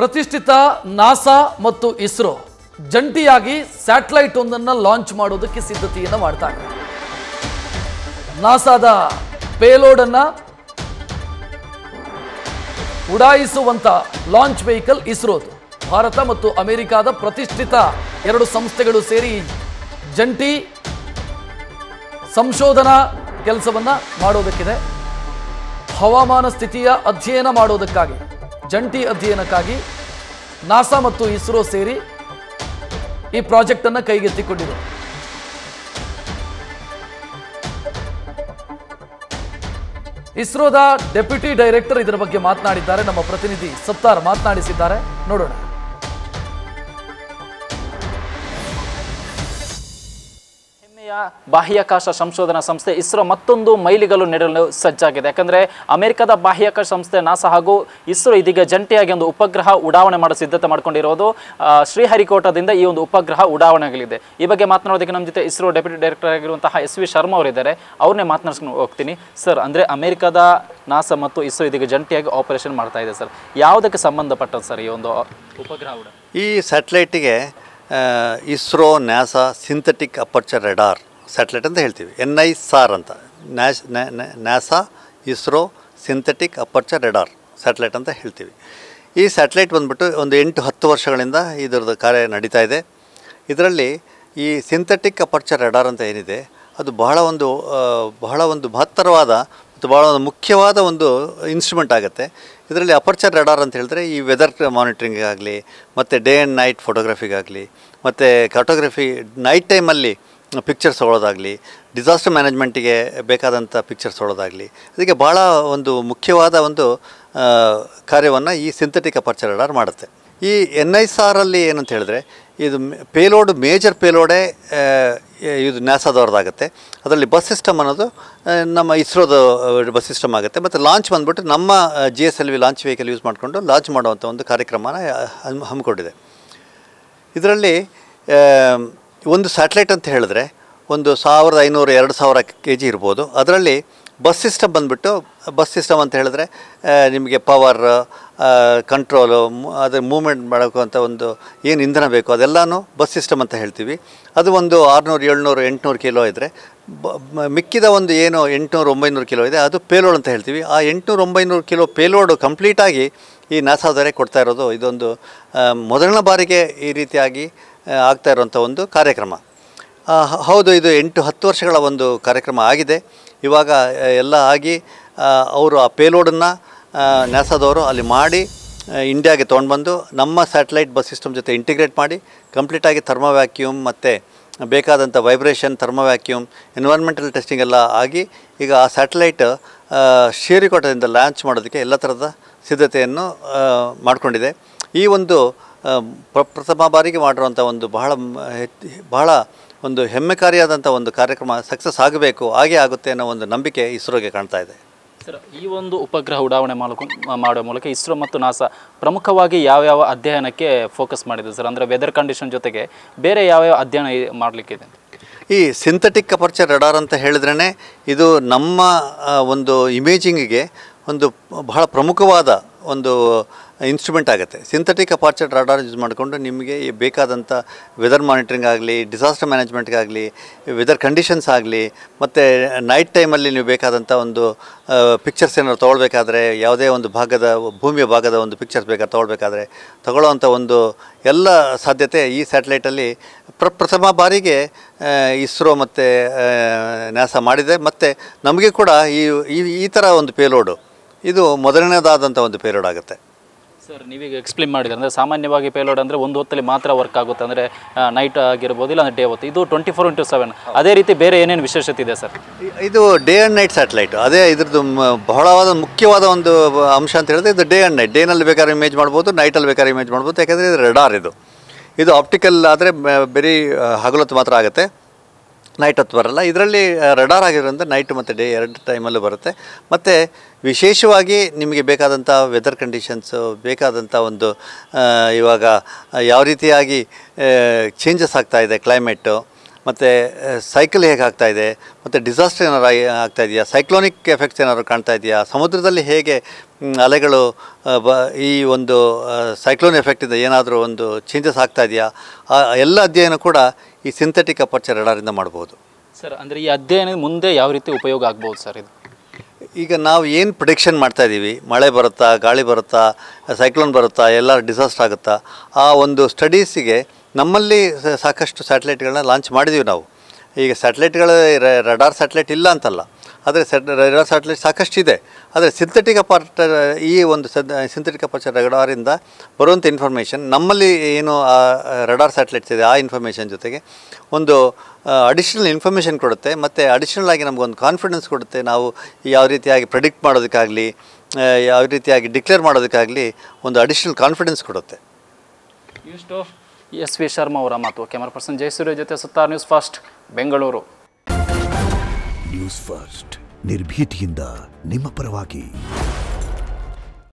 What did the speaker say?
ಪ್ರತಿಷ್ಠಿತ ನಾಸಾ ಮತ್ತು ಇಸ್ರೋ ಜಂಟಿಯಾಗಿ ಸ್ಯಾಟಲೈಟ್ ಒಂದನ್ನು ಲಾಂಚ್ ಮಾಡೋದಕ್ಕೆ ಸಿದ್ಧತೆಯನ್ನು ಮಾಡ್ತಾ ಇದೆ ನಾಸಾದ ಪೇಲೋಡನ್ನು ಉಡಾಯಿಸುವಂಥ ಲಾಂಚ್ ವೆಹಿಕಲ್ ಇಸ್ರೋದು ಭಾರತ ಮತ್ತು ಅಮೆರಿಕಾದ ಪ್ರತಿಷ್ಠಿತ ಎರಡು ಸಂಸ್ಥೆಗಳು ಸೇರಿ ಜಂಟಿ ಸಂಶೋಧನಾ ಕೆಲಸವನ್ನು ಮಾಡೋದಕ್ಕಿದೆ ಹವಾಮಾನ ಸ್ಥಿತಿಯ ಅಧ್ಯಯನ ಮಾಡೋದಕ್ಕಾಗಿ ಜಂಟಿ ಅಧ್ಯಯನಕ್ಕಾಗಿ ನಾಸಾ ಮತ್ತು ಇಸ್ರೋ ಸೇರಿ ಈ ಪ್ರಾಜೆಕ್ಟ್ ಅನ್ನು ಕೈಗೆತ್ತಿಕೊಂಡಿದೆ ಇಸ್ರೋದ ಡೆಪ್ಯುಟಿ ಡೈರೆಕ್ಟರ್ ಇದರ ಬಗ್ಗೆ ಮಾತನಾಡಿದ್ದಾರೆ ನಮ್ಮ ಪ್ರತಿನಿಧಿ ಸತ್ತಾರ್ ಮಾತನಾಡಿಸಿದ್ದಾರೆ ನೋಡೋಣ ಬಾಹ್ಯಾಕಾಶ ಸಂಶೋಧನಾ ಸಂಸ್ಥೆ ಇಸ್ರೋ ಮತ್ತೊಂದು ಮೈಲಿಗಲು ನೆಡಲು ಸಜ್ಜಾಗಿದೆ ಯಾಕಂದ್ರೆ ಅಮೆರಿಕದ ಬಾಹ್ಯಾಕಾಶ ಸಂಸ್ಥೆ ನಾಸಾ ಹಾಗೂ ಇಸ್ರೋ ಇದೀಗ ಜಂಟಿಯಾಗಿ ಒಂದು ಉಪಗ್ರಹ ಉಡಾವಣೆ ಮಾಡೋ ಸಿದ್ಧತೆ ಮಾಡಿಕೊಂಡಿರೋದು ಶ್ರೀಹರಿಕೋಟದಿಂದ ಈ ಒಂದು ಉಪಗ್ರಹ ಉಡಾವಣೆ ಆಗಲಿದೆ ಈ ಬಗ್ಗೆ ಮಾತನಾಡೋದಕ್ಕೆ ನಮ್ಮ ಜೊತೆ ಇಸ್ರೋ ಡೆಪ್ಯೂಟಿ ಡೈರೆಕ್ಟರ್ ಆಗಿರುವಂತಹ ಎಸ್ ವಿ ಶರ್ಮಾ ಅವರಿದ್ದಾರೆ ಅವ್ರನ್ನೇ ಮಾತನಾಡ್ಸ್ಕೊಂಡು ಹೋಗ್ತೀನಿ ಸರ್ ಅಂದರೆ ಅಮೆರಿಕದ ನಾಸ ಮತ್ತು ಇಸ್ರೋ ಇದೀಗ ಜಂಟಿಯಾಗಿ ಆಪರೇಷನ್ ಮಾಡ್ತಾ ಇದೆ ಸರ್ ಯಾವುದಕ್ಕೆ ಸಂಬಂಧಪಟ್ಟದ್ದು ಸರ್ ಈ ಒಂದು ಉಪಗ್ರಹ ಉಡ ಈ ಸ್ಯಾಟಲೈಟಿಗೆ ISRO NASA synthetic aperture radar satellite ಅಂತ ಹೇಳ್ತೀವಿ ಎನ್ ಐ ಸಾರ್ ಅಂತ ನ್ಯಾಶ್ NASA ISRO synthetic aperture radar satellite ಅಂತ ಹೇಳ್ತೀವಿ ಈ ಸ್ಯಾಟಲೈಟ್ ಬಂದುಬಿಟ್ಟು ಒಂದು ಎಂಟು ಹತ್ತು ವರ್ಷಗಳಿಂದ ಇದರದ್ದು ಕಾರ್ಯ ನಡೀತಾ ಇದೆ ಇದರಲ್ಲಿ ಈ ಸಿಂಥೆಟಿಕ್ ಅಪರ್ಚರ್ ರೆಡಾರ್ ಅಂತ ಏನಿದೆ ಅದು ಬಹಳ ಒಂದು ಬಹಳ ಒಂದು ಮಹತ್ತರವಾದ ಮತ್ತು ಬಹಳ ಒಂದು ಮುಖ್ಯವಾದ ಒಂದು ಇನ್ಸ್ಟ್ರೂಮೆಂಟ್ ಆಗುತ್ತೆ ಇದರಲ್ಲಿ ಅಪರ್ಚರ್ ರೆಡಾರ್ ಅಂತ ಹೇಳಿದ್ರೆ ಈ ವೆದರ್ ಮಾನಿಟ್ರಿಂಗಾಗಲಿ ಮತ್ತು ಡೇ ಆ್ಯಂಡ್ ನೈಟ್ ಫೋಟೋಗ್ರಫಿಗಾಗಲಿ ಮತ್ತು ಕಾಟೋಗ್ರಫಿ ನೈಟ್ ಟೈಮಲ್ಲಿ ಪಿಕ್ಚರ್ಸ್ ತೊಗೊಳ್ಳೋದಾಗಲಿ ಡಿಸಾಸ್ಟರ್ ಮ್ಯಾನೇಜ್ಮೆಂಟಿಗೆ ಬೇಕಾದಂಥ ಪಿಕ್ಚರ್ಸ್ ತೊಗೊಳ್ಳೋದಾಗಲಿ ಅದಕ್ಕೆ ಭಾಳ ಒಂದು ಮುಖ್ಯವಾದ ಒಂದು ಕಾರ್ಯವನ್ನು ಈ ಸಿಂಥೆಟಿಕ್ ಅಪರ್ಚರ್ ರಡಾರ್ ಮಾಡುತ್ತೆ ಈ ಎನ್ ಐ ಸಾರಲ್ಲಿ ಏನಂತ ಹೇಳಿದ್ರೆ ಇದು ಪೇಲೋಡ್ ಮೇಜರ್ ಪೇಲೋಡೇ ಇದು ನ್ಯಾಸಾದವ್ರದ್ದಾಗುತ್ತೆ ಅದರಲ್ಲಿ ಬಸ್ ಸಿಸ್ಟಮ್ ಅನ್ನೋದು ನಮ್ಮ ಇಸ್ರೋದ ಬಸ್ ಸಿಸ್ಟಮ್ ಆಗುತ್ತೆ ಮತ್ತು ಲಾಂಚ್ ಬಂದುಬಿಟ್ಟು ನಮ್ಮ G S L V launch vehicle use ಮಾಡಿಕೊಂಡು ಲಾಂಚ್ ಮಾಡುವಂಥ ಒಂದು ಕಾರ್ಯಕ್ರಮನ ಹಮ್ಮಿಕೊಂಡಿದೆ ಇದರಲ್ಲಿ ಒಂದು ಸ್ಯಾಟಲೈಟ್ ಅಂತ ಹೇಳಿದ್ರೆ ಒಂದು ಸಾವಿರದ ಐನೂರು ಎರಡು ಸಾವಿರ ಕೆ ಜಿ ಇರ್ಬೋದು ಅದರಲ್ಲಿ ಬಸ್ ಸಿಸ್ಟಮ್ ಬಂದುಬಿಟ್ಟು ಬಸ್ ಸಿಸ್ಟಮ್ ಅಂತ ಹೇಳಿದ್ರೆ ನಿಮಗೆ ಪವರ್ ಕಂಟ್ರೋಲು ಅದರ ಮೂಮೆಂಟ್ ಮಾಡೋಕ್ಕಂಥ ಒಂದು ಏನು ಇಂಧನ ಬೇಕು ಅದೆಲ್ಲನೂ ಬಸ್ ಸಿಸ್ಟಮ್ ಅಂತ ಹೇಳ್ತೀವಿ ಅದು ಒಂದು ಆರುನೂರು ಏಳ್ನೂರು ಎಂಟುನೂರು ಕಿಲೋ ಇದ್ದರೆ ಬ ಮಿಕ್ಕಿದ ಒಂದು ಏನು ಎಂಟುನೂರು ಒಂಬೈನೂರು ಕಿಲೋ ಇದೆ ಅದು ಪೇಲೋಡ್ ಅಂತ ಹೇಳ್ತೀವಿ ಆ ಎಂಟುನೂರು ಒಂಬೈನೂರು ಕಿಲೋ ಪೇಲೋಡು ಕಂಪ್ಲೀಟಾಗಿ ಈ ನಾಸಾದರೆ ಕೊಡ್ತಾ ಇರೋದು ಇದೊಂದು ಮೊದಲನೇ ಬಾರಿಗೆ ಈ ರೀತಿಯಾಗಿ ಆಗ್ತಾ ಇರುವಂಥ ಒಂದು ಕಾರ್ಯಕ್ರಮ ಹೌದು ಇದು ಎಂಟು ಹತ್ತು ವರ್ಷಗಳ ಒಂದು ಕಾರ್ಯಕ್ರಮ ಆಗಿದೆ ಇವಾಗ ಎಲ್ಲ ಆಗಿ ಅವರು ಆ ಪೇಲೋಡನ್ನು ನ್ಯಾಸಾದವರು ಅಲ್ಲಿ ಮಾಡಿ ಇಂಡಿಯಾಗೆ ಬಂದು ನಮ್ಮ ಸ್ಯಾಟಲೈಟ್ ಬಸ್ ಸಿಸ್ಟಮ್ ಜೊತೆ ಇಂಟಿಗ್ರೇಟ್ ಮಾಡಿ ಕಂಪ್ಲೀಟಾಗಿ ಥರ್ಮ ವ್ಯಾಕ್ಯೂಮ್ ಮತ್ತು ಬೇಕಾದಂಥ vibration thermo vacuum environmental testing ಎಲ್ಲ ಆಗಿ ಈಗ ಆ ಸ್ಯಾಟಲೈಟ್ ಶೇರಿಕೋಟದಿಂದ ಲಾಂಚ್ ಮಾಡೋದಕ್ಕೆ ಎಲ್ಲ ಥರದ ಸಿದ್ಧತೆಯನ್ನು ಮಾಡಿಕೊಂಡಿದೆ ಈ ಒಂದು ಪ್ರಥಮ ಬಾರಿಗೆ ಮಾಡಿರುವಂಥ ಒಂದು ಬಹಳ ಬಹಳ ಒಂದು ಹೆಮ್ಮೆಕಾರಿಯಾದಂಥ ಒಂದು ಕಾರ್ಯಕ್ರಮ ಸಕ್ಸಸ್ ಆಗಬೇಕು ಹಾಗೆ ಆಗುತ್ತೆ ಅನ್ನೋ ಒಂದು ನಂಬಿಕೆ ಇಸ್ರೋಗೆ ಕಾಣ್ತಾ ಇದೆ ಸರ್ ಈ ಒಂದು ಉಪಗ್ರಹ ಉಡಾವಣೆ ಮೂಲಕ ಮಾಡುವ ಮೂಲಕ ಇಸ್ರೋ ಮತ್ತು ನಾಸಾ ಪ್ರಮುಖವಾಗಿ ಯಾವ್ಯಾವ ಅಧ್ಯಯನಕ್ಕೆ ಫೋಕಸ್ ಮಾಡಿದೆ ಸರ್ ಅಂದರೆ ವೆದರ್ ಕಂಡೀಷನ್ ಜೊತೆಗೆ ಬೇರೆ ಯಾವ್ಯಾವ ಅಧ್ಯಯನ ಮಾಡಲಿಕ್ಕಿದೆ ಈ ಸಿಂಥೆಟಿಕ್ ಅಪರ್ಚರ್ ರಡಾರ್ ಅಂತ ಹೇಳಿದ್ರೇ ಇದು ನಮ್ಮ ಒಂದು ಇಮೇಜಿಂಗಿಗೆ ಒಂದು ಬಹಳ ಪ್ರಮುಖವಾದ ಒಂದು ಇನ್ಸ್ಟ್ರೂಮೆಂಟ್ ಆಗುತ್ತೆ ಸಿಂಥೆಟಿಕ್ ಅಪಾರ್ಚರ್ ರಾಡಾರ್ ಯೂಸ್ ಮಾಡಿಕೊಂಡು ನಿಮಗೆ ಬೇಕಾದಂಥ ವೆದರ್ ಮಾನಿಟ್ರಿಂಗ್ ಆಗಲಿ ಡಿಸಾಸ್ಟರ್ ಮ್ಯಾನೇಜ್ಮೆಂಟ್ಗಾಗಲಿ ವೆದರ್ ಕಂಡೀಷನ್ಸ್ ಆಗಲಿ ಮತ್ತು ನೈಟ್ ಟೈಮಲ್ಲಿ ನೀವು ಬೇಕಾದಂಥ ಒಂದು ಪಿಕ್ಚರ್ಸ್ ಏನಾದ್ರು ತೊಗೊಳ್ಬೇಕಾದ್ರೆ ಯಾವುದೇ ಒಂದು ಭಾಗದ ಭೂಮಿಯ ಭಾಗದ ಒಂದು ಪಿಕ್ಚರ್ಸ್ ಬೇಕಾದ್ರೆ ತೊಗೊಳ್ಬೇಕಾದ್ರೆ ತಗೊಳ್ಳೋವಂಥ ಒಂದು ಎಲ್ಲ ಸಾಧ್ಯತೆ ಈ ಸ್ಯಾಟಲೈಟಲ್ಲಿ ಪ್ರ ಪ್ರಥಮ ಬಾರಿಗೆ ಇಸ್ರೋ ಮತ್ತು ನ್ಯಾಸ ಮಾಡಿದೆ ಮತ್ತು ನಮಗೆ ಕೂಡ ಈ ಈ ಥರ ಒಂದು ಪೇಲೋಡು ಇದು ಮೊದಲನೇದಾದಂಥ ಒಂದು ಪೇಲೋಡ್ ಆಗುತ್ತೆ ಸರ್ ನೀವೀಗ ಎಕ್ಸ್ಪ್ಲೇನ್ ಮಾಡಿದ್ರೆ ಅಂದರೆ ಸಾಮಾನ್ಯವಾಗಿ ಪೇಲೋಡ್ ಅಂದರೆ ಒಂದು ಹೊತ್ತಲ್ಲಿ ಮಾತ್ರ ವರ್ಕ್ ಆಗುತ್ತೆ ಅಂದರೆ ನೈಟ್ ಆಗಿರ್ಬೋದು ಇಲ್ಲ ಅಂದರೆ ಡೇ ಹೊತ್ತು ಇದು ಟ್ವೆಂಟಿ ಫೋರ್ ಇಂಟು ಸೆವೆನ್ ಅದೇ ರೀತಿ ಬೇರೆ ಏನೇನು ವಿಶೇಷತೆ ಇದೆ ಸರ್ ಇದು ಡೇ ಆ್ಯಂಡ್ ನೈಟ್ ಸ್ಯಾಟಲೈಟ್ ಅದೇ ಇದ್ರದ್ದು ಬಹಳವಾದ ಮುಖ್ಯವಾದ ಒಂದು ಅಂಶ ಅಂತ ಹೇಳಿದ್ರೆ ಇದು ಡೇ ಆ್ಯಂಡ್ ನೈಟ್ ಡೇನಲ್ಲಿ ಬೇಕಾದ್ರೆ ಇಮೇಜ್ ಮಾಡ್ಬೋದು ನೈಟಲ್ಲಿ ಬೇಕಾದ್ರೆ ಇಮೇಜ್ ಮಾಡ್ಬೋದು ಯಾಕೆಂದರೆ ಇದು ರೆಡಾರ್ ಇದು ಇದು ಆಪ್ಟಿಕಲ್ ಆದರೆ ಬರೀ ಹಗಲೊತ್ತು ಮಾತ್ರ ಆಗುತ್ತೆ ನೈಟ್ ಹೊತ್ತು ಬರಲ್ಲ ಇದರಲ್ಲಿ ರಡಾರ್ ಆಗಿರೋದ್ರಿಂದ ನೈಟ್ ಮತ್ತು ಡೇ ಎರಡು ಟೈಮಲ್ಲೂ ಬರುತ್ತೆ ಮತ್ತು ವಿಶೇಷವಾಗಿ ನಿಮಗೆ ಬೇಕಾದಂಥ ವೆದರ್ ಕಂಡೀಷನ್ಸು ಬೇಕಾದಂಥ ಒಂದು ಇವಾಗ ಯಾವ ರೀತಿಯಾಗಿ ಚೇಂಜಸ್ ಆಗ್ತಾಯಿದೆ ಕ್ಲೈಮೇಟು ಮತ್ತು ಸೈಕಲ್ ಹೇಗೆ ಆಗ್ತಾ ಇದೆ ಮತ್ತು ಡಿಸಾಸ್ಟರ್ ಏನಾದ್ರು ಆಗ್ತಾ ಇದೆಯಾ ಸೈಕ್ಲೋನಿಕ್ ಎಫೆಕ್ಟ್ಸ್ ಏನಾದರೂ ಕಾಣ್ತಾ ಇದೆಯಾ ಸಮುದ್ರದಲ್ಲಿ ಹೇಗೆ ಅಲೆಗಳು ಬ ಈ ಒಂದು ಸೈಕ್ಲೋನ್ ಎಫೆಕ್ಟಿಂದ ಏನಾದರೂ ಒಂದು ಚೇಂಜಸ್ ಆಗ್ತಾ ಇದೆಯಾ ಎಲ್ಲ ಅಧ್ಯಯನ ಕೂಡ ಈ ಸಿಂಥೆಟಿಕ್ ಅಪರ್ಚರ್ ರಡಾರಿಂದ ಮಾಡ್ಬೋದು ಸರ್ ಅಂದರೆ ಈ ಅಧ್ಯಯನ ಮುಂದೆ ಯಾವ ರೀತಿ ಉಪಯೋಗ ಆಗ್ಬೋದು ಸರ್ ಇದು ಈಗ ನಾವು ಏನು ಪ್ರಿಡಿಕ್ಷನ್ ಮಾಡ್ತಾ ಇದ್ದೀವಿ ಮಳೆ ಬರುತ್ತಾ ಗಾಳಿ ಬರುತ್ತಾ ಸೈಕ್ಲೋನ್ ಬರುತ್ತಾ ಎಲ್ಲ ಡಿಸಾಸ್ಟರ್ ಆಗುತ್ತಾ ಆ ಒಂದು ಸ್ಟಡೀಸಿಗೆ ನಮ್ಮಲ್ಲಿ ಸಾಕಷ್ಟು ಸ್ಯಾಟಲೈಟ್ಗಳನ್ನ ಲಾಂಚ್ ಮಾಡಿದ್ದೀವಿ ನಾವು ಈಗ ಸ್ಯಾಟ್ಲೈಟ್ಗಳ ರಡಾರ್ ಸ್ಯಾಟಲೈಟ್ ಇಲ್ಲ ಅಂತಲ್ಲ ಆದರೆ ಸೆಟ್ ರಡಾರ್ ಸಾಕಷ್ಟು ಇದೆ ಆದರೆ ಸಿಂಥೆಟಿಕ್ ಅಪಾರ್ಟ್ ಈ ಒಂದು ಸಿಂಥೆಟಿಕ್ ಅಪಾರ್ಚರ್ ರಡಾರಿಂದ ಬರುವಂಥ ಇನ್ಫಾರ್ಮೇಷನ್ ನಮ್ಮಲ್ಲಿ ಏನು ಆ ರಡಾರ್ ಸ್ಯಾಟ್ಲೈಟ್ಸ್ ಇದೆ ಆ ಇನ್ಫಾರ್ಮೇಷನ್ ಜೊತೆಗೆ ಒಂದು ಅಡಿಷನಲ್ ಇನ್ಫಾರ್ಮೇಷನ್ ಕೊಡುತ್ತೆ ಮತ್ತು ಅಡಿಷನಲ್ ಆಗಿ ನಮಗೊಂದು ಕಾನ್ಫಿಡೆನ್ಸ್ ಕೊಡುತ್ತೆ ನಾವು ಯಾವ ರೀತಿಯಾಗಿ ಪ್ರಿಡಿಕ್ಟ್ ಮಾಡೋದಕ್ಕಾಗಲಿ ಯಾವ ರೀತಿಯಾಗಿ ಡಿಕ್ಲೇರ್ ಮಾಡೋದಕ್ಕಾಗಲಿ ಒಂದು ಅಡಿಷನಲ್ ಕಾನ್ಫಿಡೆನ್ಸ್ ಕೊಡುತ್ತೆ ಎಸ್ ವಿ ಶರ್ಮಾ ಅವರ ಮಾತು ಕ್ಯಾಮರಾ ಪರ್ಸನ್ ಜಯಸೂರ್ಯ ಜೊತೆ ಸುತ್ತಾರ್ news first Bengaluru news first ನಿರ್ಭೀತಿಯಿಂದ ನಿಮ್ಮ ಪರವಾಗಿ